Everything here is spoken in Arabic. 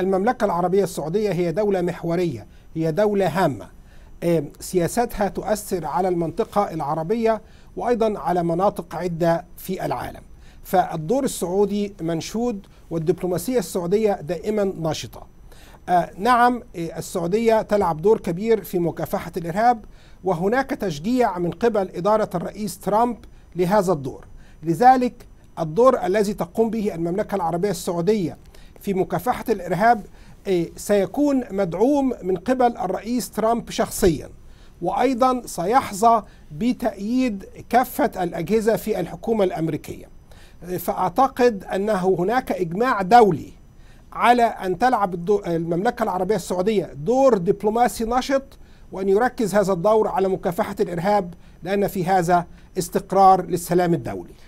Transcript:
المملكة العربية السعودية هي دولة محورية هي دولة هامة آه، سياساتها تؤثر على المنطقة العربية وأيضا على مناطق عدة في العالم فالدور السعودي منشود والدبلوماسية السعودية دائما نشطة آه، نعم آه، السعودية تلعب دور كبير في مكافحة الإرهاب وهناك تشجيع من قبل إدارة الرئيس ترامب لهذا الدور لذلك الدور الذي تقوم به المملكة العربية السعودية في مكافحة الإرهاب إيه، سيكون مدعوم من قبل الرئيس ترامب شخصيا وأيضا سيحظى بتأييد كافة الأجهزة في الحكومة الأمريكية إيه، فأعتقد أنه هناك إجماع دولي على أن تلعب المملكة العربية السعودية دور دبلوماسي نشط وأن يركز هذا الدور على مكافحة الإرهاب لأن في هذا استقرار للسلام الدولي